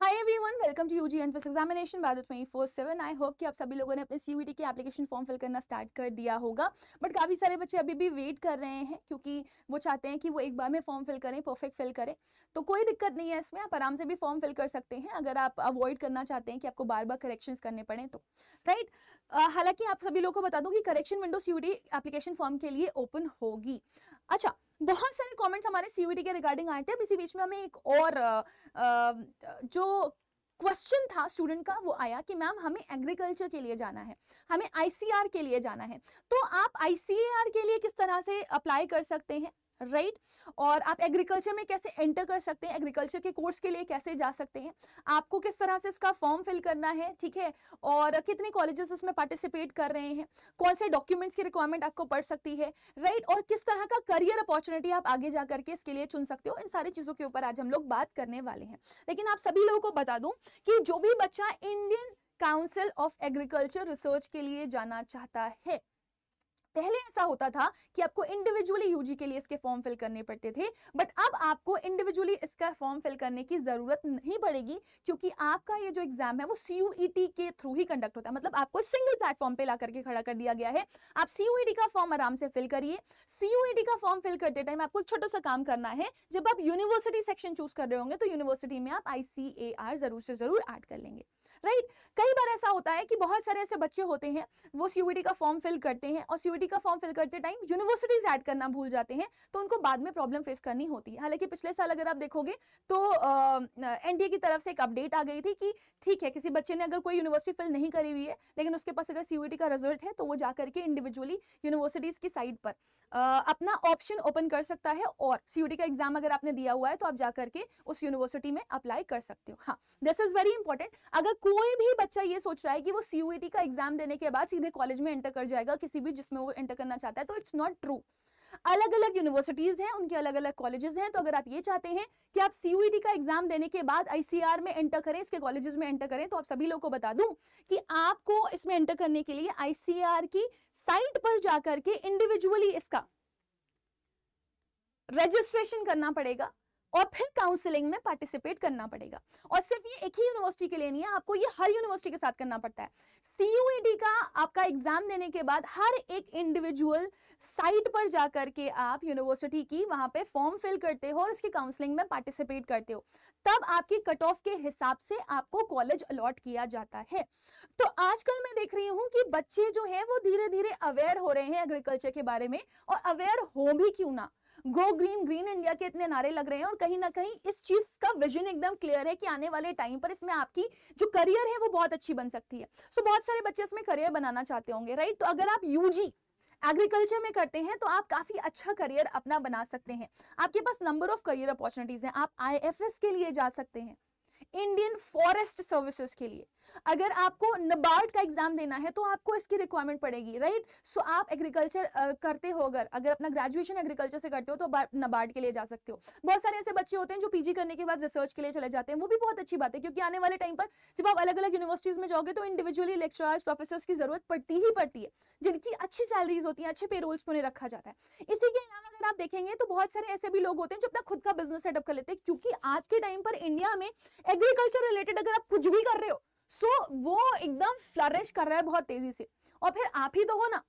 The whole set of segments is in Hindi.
Hi everyone welcome to UG entrance examination by the 247 I hope कि आप सभी लोगों ने अपने सीयूईटी के एप्लीकेशन फॉर्म फिल करना स्टार्ट कर दिया होगा बट काफ़ी सारे बच्चे अभी भी वेट कर रहे हैं क्योंकि वो चाहते हैं कि वो एक बार में फॉर्म फिल करें परफेक्ट फिल करें तो कोई दिक्कत नहीं है इसमें आप आराम से भी फॉर्म फिल कर सकते हैं अगर आप अवॉइड करना चाहते हैं कि आपको बार बार करेक्शंस करने पड़े तो राइट right? हालांकि आप सभी लोगों को बता दूँ कि correction window CUET application form के लिए ओपन होगी अच्छा बहुत सारे कमेंट्स हमारे सीवीटी के रिगार्डिंग आए थे अब इसी बीच में हमें एक और आ, आ, जो क्वेश्चन था स्टूडेंट का वो आया कि मैम हमें एग्रीकल्चर के लिए जाना है हमें आईसीआर के लिए जाना है तो आप आईसीआर के लिए किस तरह से अप्लाई कर सकते हैं राइट right? और आप एग्रीकल्चर में कैसे एंटर कर सकते हैं एग्रीकल्चर के कोर्स के लिए कैसे जा सकते हैं आपको किस तरह से इसका फॉर्म फिल करना है ठीक है और कितने कॉलेजेस इसमें पार्टिसिपेट कर रहे हैं कौन से डॉक्यूमेंट्स की रिक्वायरमेंट आपको पड़ सकती है राइट right? और किस तरह का करियर अपॉर्चुनिटी आप आगे जा करके इसके लिए चुन सकते हो इन सारी चीज़ों के ऊपर आज हम लोग बात करने वाले हैं लेकिन आप सभी लोगों को बता दूँ कि जो भी बच्चा Indian council of agriculture research के लिए जाना चाहता है पहले ऐसा होता था कि आपको इंडिविजुअली यूजी के लिए इसके फॉर्म फिल करने पड़ते थे बट अब आपको इंडिविजुअली इसका फॉर्म फिल करने की ज़रूरत नहीं पड़ेगी क्योंकि आपका ये जो एग्जाम है वो सी e के थ्रू ही कंडक्ट होता है मतलब आपको सिंगल प्लेटफॉर्म पे ला करके खड़ा कर दिया गया है आप सी e का फॉर्म आराम से फिल करिए सी e का फॉर्म फिल करते टाइम आपको एक छोटा सा काम करना है जब आप यूनिवर्सिटी सेक्शन चूज कर रहे होंगे तो यूनिवर्सिटी में आप आई ज़रूर से ज़रूर एड कर लेंगे राइट right? कई बार ऐसा होता है कि बहुत सारे ऐसे बच्चे होते हैं वो सी का फॉर्म फिल करते हैं और सी यूटी का फॉर्म फिल करते टाइम यूनिवर्सिटीज ऐड करना भूल जाते हैं तो उनको बाद में प्रॉब्लम फेस करनी होती है हालांकि पिछले साल अगर आप देखोगे तो एनडीए की तरफ से एक अपडेट आ गई थी कि ठीक है किसी बच्चे ने अगर कोई यूनिवर्सिटी फिल नहीं करी हुई है लेकिन उसके पास अगर सी का रिजल्ट है तो वो जा करके इंडिविजुअली यूनिवर्सिटीज़ की साइड पर आ, अपना ऑप्शन ओपन कर सकता है और सी का एग्जाम अगर आपने दिया हुआ है तो आप जा करके उस यूनिवर्सिटी में अप्लाई कर सकते हो हाँ दिस इज़ वेरी इंपॉर्टेंट अगर कोई भी बच्चा ये सोच रहा है कि वो सी का एग्जाम देने के बाद सीधे कॉलेज में एंटर कर जाएगा किसी भी जिसमें वो एंटर करना चाहता है तो इट्स नॉट ट्रू अलग अलग यूनिवर्सिटीज़ हैं उनके अलग अलग कॉलेजेस हैं तो अगर आप ये चाहते हैं कि आप सी e का एग्ज़ाम देने के बाद आईसीआर में एंटर करें इसके कॉलेजेस में एंटर करें तो आप सभी लोग को बता दूं कि आपको इसमें एंटर करने के लिए आईसीआर की साइट पर जाकर के इंडिविजुअली इसका रजिस्ट्रेशन करना पड़ेगा और फिर काउंसलिंग में पार्टिसिपेट करना पड़ेगा और सिर्फ ये एक ही यूनिवर्सिटी के लिए नहीं है आपको ये हर यूनिवर्सिटी के साथ करना पड़ता है सी का आपका एग्जाम देने के बाद हर एक इंडिविजुअल साइट पर जा करके आप यूनिवर्सिटी की वहां पे फॉर्म फिल करते हो और उसकी काउंसलिंग में पार्टिसिपेट करते हो तब आपकी कट ऑफ के हिसाब से आपको कॉलेज अलॉट किया जाता है तो आजकल मैं देख रही हूँ कि बच्चे जो है वो धीरे धीरे अवेयर हो रहे हैं एग्रीकल्चर के बारे में और अवेयर हो भी क्यों ना गो ग्रीन ग्रीन इंडिया के इतने नारे लग रहे हैं और कहीं ना कहीं इस चीज का विजन एकदम क्लियर है कि आने वाले टाइम पर इसमें आपकी जो करियर है वो बहुत अच्छी बन सकती है सो so, बहुत सारे बच्चे इसमें करियर बनाना चाहते होंगे राइट तो अगर आप यूजी एग्रीकल्चर में करते हैं तो आप काफ़ी अच्छा करियर अपना बना सकते हैं आपके पास नंबर ऑफ करियर अपॉर्चुनिटीज़ हैं आप आईएफएस के लिए जा सकते हैं इंडियन फॉरेस्ट सर्विसेज के लिए अगर आपको नबार्ड का एग्जाम देना है तो आपको इसकी रिक्वायरमेंट पड़ेगी राइट right? सो so, आप एग्रीकल्चर करते हो अगर अगर अपना ग्रेजुएशन एग्रीकल्चर से करते हो तो नबार्ड के लिए जा सकते हो बहुत सारे ऐसे बच्चे होते हैं जो पीजी करने के बाद रिसर्च के लिए चले जाते हैं वो भी बहुत अच्छी बात है क्योंकि आने वाले टाइम पर जब आप अलग अलग यूनिवर्सिटीज में जाओगे तो इंडिविजुअली लेक्चरर्स प्रोफेसर की जरूरत पड़ती ही पड़ती है जिनकी अच्छी सैलरीज होती है अच्छे पेरोल्स रोल्स उन्हें रखा जाता है इसी के अलावा अगर आप देखेंगे तो बहुत सारे ऐसे भी लोग होते हैं जो अपना खुद का बिजनेस सेटअप कर लेते हैं क्योंकि आज के टाइम पर इंडिया में एग्रीकल्चर रिलेटेड अगर आप कुछ भी कर रहे हो सो so, वो एकदम फ्लरिश कर रहा है बहुत तेजी से और फिर आप ही तो हो ना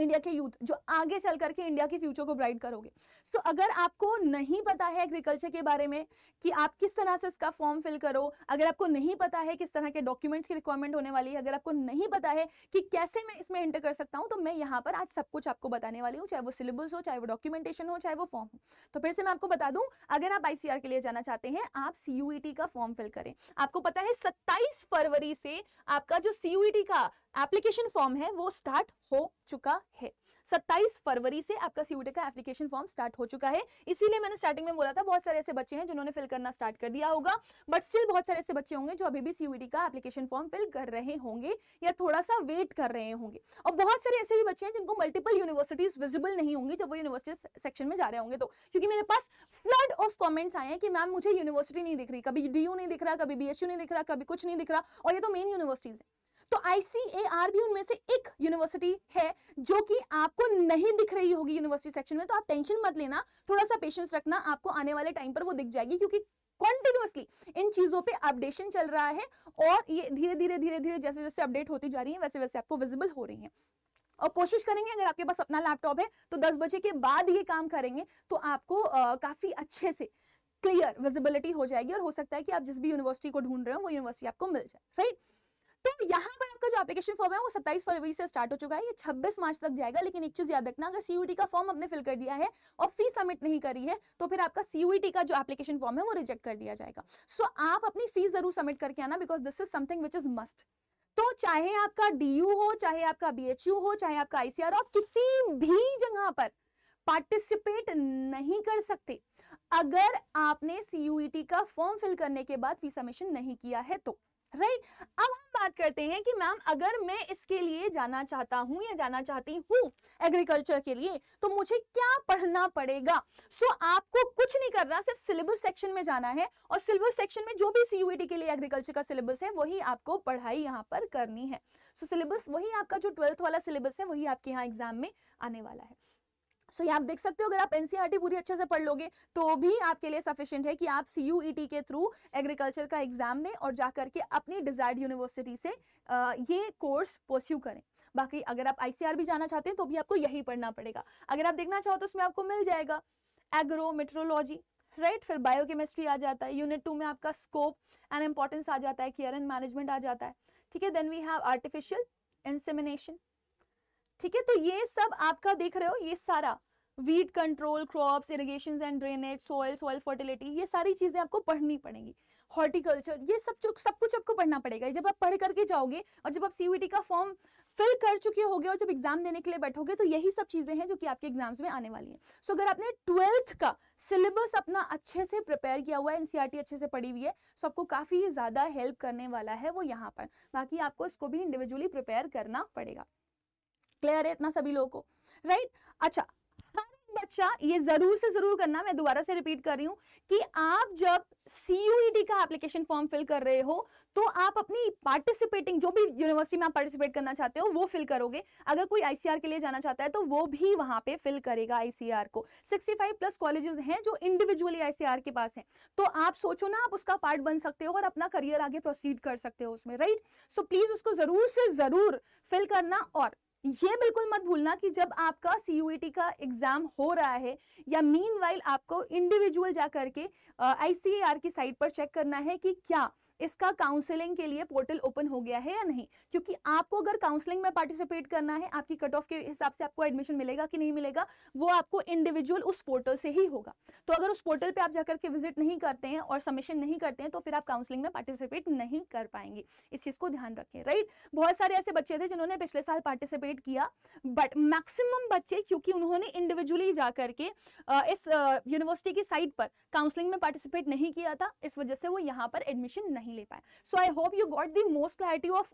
इंडिया के यूथ जो आगे चल करके इंडिया के फ्यूचर को ब्राइट करोगे सो so, अगर आपको नहीं पता है एग्रीकल्चर के बारे में कि आप किस तरह से इसका फॉर्म फिल करो अगर आपको नहीं पता है किस तरह के डॉक्यूमेंट्स की रिक्वायरमेंट होने वाली है अगर आपको नहीं पता है कि कैसे मैं इसमें एंटर कर सकता हूँ तो मैं यहाँ पर आज सब कुछ आपको बताने वाली हूँ चाहे वो सिलेबस हो चाहे वो डॉक्यूमेंटेशन हो चाहे वो फॉर्म हो तो फिर से मैं आपको बता दूँ अगर आप आई के लिए जाना चाहते हैं आप सी e का फॉर्म फिल करें आपको पता है सत्ताईस फरवरी से आपका जो सी e का एप्लीकेशन फॉर्म है वो स्टार्ट हो चुका है 27 फरवरी से आपका सीयूटी का एप्लीकेशन फॉर्म स्टार्ट हो चुका है इसीलिए मैंने स्टार्टिंग में बोला था बहुत सारे ऐसे बच्चे हैं जिन्होंने फिल करना स्टार्ट कर दिया होगा बट स्टिल बहुत सारे ऐसे बच्चे होंगे जो अभी भी सीयूटी का एप्लीकेशन फॉर्म फिल कर रहे होंगे या थोड़ा सा वेट कर रहे होंगे और बहुत सारे ऐसे भी बच्चे हैं जिनको मल्टीपल यूनिवर्सिटीज विजिबल नहीं होंगी जब वो यूनिवर्सिटी सेक्शन में जा रहे होंगे तो क्योंकि मेरे पास फ्लड ऑफ कॉमेंट्स आए हैं कि मैम मुझे यूनिवर्सिटी नहीं दिख रही कभी डी नहीं दिख रहा कभी बी नहीं दिख रहा कभी कुछ नहीं दिख रहा और ये तो मेन यूनिवर्सिटीज है तो आईसीएआर भी उनमें से एक यूनिवर्सिटी है जो कि आपको नहीं दिख रही होगी यूनिवर्सिटी सेक्शन में तो आप टेंशन मत लेना थोड़ा सा पेशेंस रखना आपको आने वाले टाइम पर वो दिख जाएगी क्योंकि कॉन्टिन्यूसली इन चीज़ों पे अपडेशन चल रहा है और ये धीरे धीरे धीरे धीरे जैसे जैसे अपडेट होती जा रही है वैसे वैसे आपको विजिबल हो रही है और कोशिश करेंगे अगर आपके पास अपना लैपटॉप है तो 10 बजे के बाद ये काम करेंगे तो आपको काफ़ी अच्छे से क्लियर विजिबिलिटी हो जाएगी और हो सकता है कि आप जिस भी यूनिवर्सिटी को ढूंढ रहे हो वो यूनिवर्सिटी आपको मिल जाए राइट तो यहाँ पर आपका जो एप्लीकेशन फॉर्म है वो सत्ताईस फरवरी से स्टार्ट हो चुका है ये छब्बीस मार्च तक जाएगा लेकिन एक चीज याद रखना अगर सीयूटी का फॉर्म आपने फिल कर दिया है और फीस सबमिट नहीं करी है तो फिर आपका सीयूटी का जो एप्लीकेशन फॉर्म है वो रिजेक्ट कर दिया जाएगा सो so, आप अपनी फीस जरूर सबमिट करके आना because this is something which is must तो चाहे आपका डीयू हो चाहे आपका बीएचयू हो चाहे आपका आईसीआर हो आप किसी भी जगह पर पार्टिसिपेट नहीं कर सकते अगर आपने सीयूईटी का फॉर्म फिल करने के बाद फीस सबमिशन नहीं किया है तो राइट अब हम बात करते हैं कि मैम अगर मैं इसके लिए जाना चाहता हूँ या जाना चाहती हूँ एग्रीकल्चर के लिए तो मुझे क्या पढ़ना पड़ेगा सो so, आपको कुछ नहीं करना सिर्फ सिलेबस सेक्शन में जाना है और सिलेबस सेक्शन में जो भी सीयूईटी e के लिए एग्रीकल्चर का सिलेबस है वही आपको पढ़ाई यहाँ पर करनी है सो so, सिलेबस वही आपका जो ट्वेल्थ वाला सिलेबस है वही आपके यहाँ एग्जाम में आने वाला है सो so, आप देख सकते हो अगर आप एनसीईआरटी e पूरी अच्छे से पढ़ लोगे तो भी आपके लिए सफिशियंट है कि आप सी e के थ्रू एग्रीकल्चर का एग्जाम दें और जा करके अपनी डिजायर्ड यूनिवर्सिटी से आ, ये कोर्स परस्यू करें बाकी अगर आप आईसीआर e भी जाना चाहते हैं तो भी आपको यही पढ़ना पड़ेगा अगर आप देखना चाहो तो उसमें आपको मिल जाएगा एग्रो मेट्रोलॉजी राइट right? फिर बायोकेमिस्ट्री आ जाता है यूनिट टू में आपका स्कोप एंड इंपॉर्टेंस आ जाता है केयर एंड मैनेजमेंट आ जाता है ठीक है then we have artificial insemination ठीक है तो ये सब आपका देख रहे हो ये सारा weed control crops irrigation and drainage soil soil fertility ये सारी चीजें आपको पढ़नी पड़ेंगी हॉर्टिकल्चर ये सब सब कुछ आपको पढ़ना पड़ेगा जब आप पढ़ करके जाओगे और जब आप सीयूटी का फॉर्म फिल कर चुके होगे और जब एग्जाम देने के लिए बैठोगे तो यही सब चीजें हैं जो कि आपके एग्जाम्स में आने वाली हैं सो so, अगर आपने ट्वेल्थ का सिलेबस अपना अच्छे से प्रिपेयर किया हुआ है एनसीईआरटी e अच्छे से पढ़ी हुई है सो आपको काफी ज्यादा हेल्प करने वाला है वो यहाँ पर बाकी आपको इसको भी इंडिविजुअली प्रिपेयर करना पड़ेगा क्लियर है इतना सभी लोगों को राइट अच्छा हर बच्चा ये जरूर से जरूर करना मैं दोबारा से रिपीट कर रही हूँ कि आप जब सीयूईडी e का एप्लीकेशन फॉर्म फिल कर रहे हो तो आप अपनी पार्टिसिपेटिंग जो भी यूनिवर्सिटी में आप पार्टिसिपेट करना चाहते हो वो फिल करोगे अगर कोई आईसीआर के लिए जाना चाहता है तो वो भी वहां पे फिल करेगा आईसीआर को 65 प्लस कॉलेजेस हैं जो इंडिविजुअली आईसीआर के पास हैं तो आप सोचो ना आप उसका पार्ट बन सकते हो और अपना करियर आगे प्रोसीड कर सकते हो उसमें राइट सो प्लीज उसको जरूर से जरूर फिल करना और ये बिल्कुल मत भूलना कि जब आपका सी e का एग्ज़ाम हो रहा है या मीन आपको इंडिविजुअल जा करके आई की साइट पर चेक करना है कि क्या इसका काउंसलिंग के लिए पोर्टल ओपन हो गया है या नहीं क्योंकि आपको अगर काउंसलिंग में पार्टिसिपेट करना है आपकी कट ऑफ के हिसाब से आपको एडमिशन मिलेगा कि नहीं मिलेगा वो आपको इंडिविजुअल उस पोर्टल से ही होगा तो अगर उस पोर्टल पर आप जाकर के विजिट नहीं करते हैं और सबमिशन नहीं करते हैं तो फिर आप काउंसलिंग में पार्टिसिपेट नहीं कर पाएंगे इस चीज़ को ध्यान रखें राइट बहुत सारे ऐसे बच्चे थे जिन्होंने पिछले साल पार्टिसिपेट किया बट मैक्सिमम बच्चे क्योंकि उन्होंने इंडिविजुअली जा करके इस यूनिवर्सिटी की साइट पर काउंसलिंग में पार्टिसिपेट नहीं किया था इस वजह से वो यहाँ पर एडमिशन नहीं नहीं ले पाए so I hope you got the most clarity of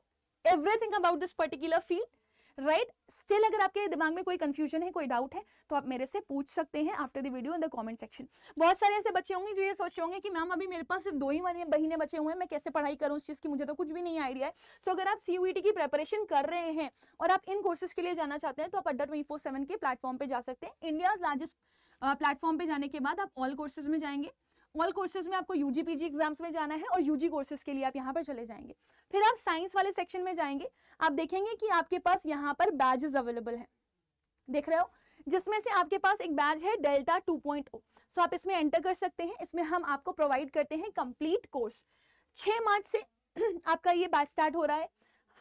everything about this particular field right still अगर आपके दिमाग में कोई कंफ्यूजन है कोई डाउट है तो आप मेरे से पूछ सकते हैं after the video in the comment section बहुत सारे ऐसे बच्चे होंगे जो ये सोच रहे होंगे कि मैम अभी मेरे पास सिर्फ दो ही महीने बचे हुए हैं मैं कैसे पढ़ाई करूं इस चीज़ की मुझे तो कुछ भी नहीं आइडिया है सो so, अगर आप सी e की प्रेपरेशन कर रहे हैं और आप इन कोर्सेज के लिए जाना चाहते हैं तो आप अड्डा ट्वेंटी के प्लेटफॉर्म पर जा सकते हैं इंडियाज लार्जेस्ट प्लेटफॉर्म पर जाने के बाद आप ऑल कोर्सेज में जाएंगे ऑल कोर्सेज में आपको यूजी पीजी एग्जाम्स में जाना है और यूजी कोर्सेज के लिए आप यहाँ पर चले जाएंगे फिर आप साइंस वाले सेक्शन में जाएंगे आप देखेंगे कि आपके पास यहाँ पर बैजेस अवेलेबल है देख रहे हो जिसमें से आपके पास एक बैच है डेल्टा 2.0 सो आप इसमें एंटर कर सकते हैं इसमें हम आपको प्रोवाइड करते हैं कंप्लीट कोर्स 6 मार्च से आपका ये बैच स्टार्ट हो रहा है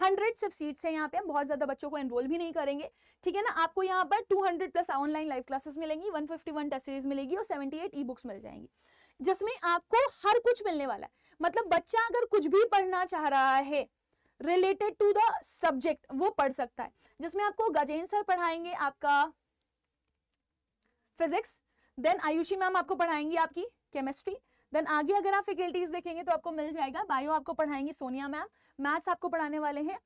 हंड्रेड सिर्फ सीट्स हैं यहाँ पे हम बहुत ज़्यादा बच्चों को एनरोल भी नहीं करेंगे ठीक है ना आपको यहाँ पर 200 प्लस ऑनलाइन लाइव क्लासेस मिलेंगी 151 टेस्ट सीरीज मिलेगी और 78 ई बुक्स मिल जाएंगी जिसमें आपको हर कुछ मिलने वाला है मतलब बच्चा अगर कुछ भी पढ़ना चाह रहा है रिलेटेड टू द सब्जेक्ट वो पढ़ सकता है जिसमें आपको गजेंद्र सर पढ़ाएंगे आपका फिजिक्स देन आयुषी मैम आपको पढ़ाएंगी आपकी केमिस्ट्री देन आगे अगर आप फैकल्टीज देखेंगे तो आपको मिल जाएगा बायो आपको पढ़ाएंगी सोनिया मैम मैथ्स आपको पढ़ाने वाले हैं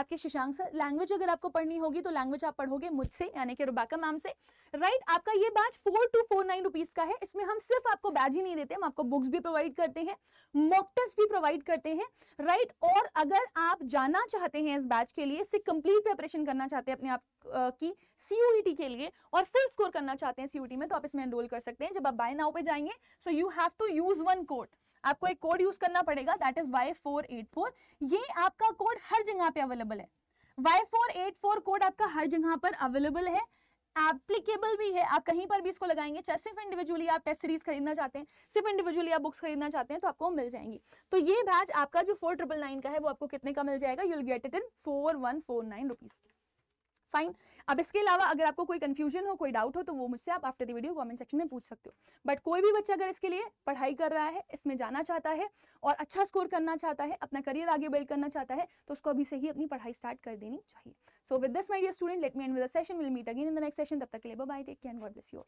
आपके शशांक सर लैंग्वेज अगर आपको पढ़नी होगी तो लैंग्वेज आप पढ़ोगे मुझसे यानी कि रुबाका मैम से राइट right? आपका ये batch four two four nine rupees का है इसमें हम सिर्फ आपको बैच ही नहीं देते हम आपको बुक्स भी प्रोवाइड करते हैं मॉक भी प्रोवाइड करते हैं राइट right? और अगर आप जाना चाहते हैं इस बैच के लिए इससे कंप्लीट प्रिपरेशन करना चाहते हैं अपने आप की सीयूईटी e के लिए और फुल स्कोर करना चाहते हैं सीयूईटी e में तो आप इसमें एनरोल कर सकते हैं जब आप बाय नाउ पे जाएंगे so you have to use one code आपको एक कोड यूज करना पड़ेगा that is Y four eight four ये आपका कोड हर जगह पे अवेलेबल है Y four eight four code आपका हर जगह पर अवेलेबल है एप्लीकेबल भी है आप कहीं पर भी इसको लगाएंगे चाहे सिर्फ इंडिविजुअली आप टेस्ट सीरीज खरीदना चाहते हैं सिर्फ इंडिविजुअली आप बुक्स खरीदना चाहते हैं तो आपको मिल जाएंगी तो ये बैच आपका जो फोर ट्रिपल नाइन का है वो आपको कितने का मिल जाएगा you'll get it in four one four nine rupees fine अब इसके अलावा अगर आपको कोई कंफ्यूजन हो कोई डाउट हो तो वो मुझसे आप after the video comment section में पूछ सकते हो बट कोई भी बच्चा अगर इसके लिए पढ़ाई कर रहा है इसमें जाना चाहता है और अच्छा स्कोर करना चाहता है अपना करियर आगे बिल्ड करना चाहता है तो उसको अभी से ही अपनी पढ़ाई स्टार्ट कर देनी चाहिए so with this my dear student let me end with session will meet again in the next session तब तक के लिए bye take care God bless you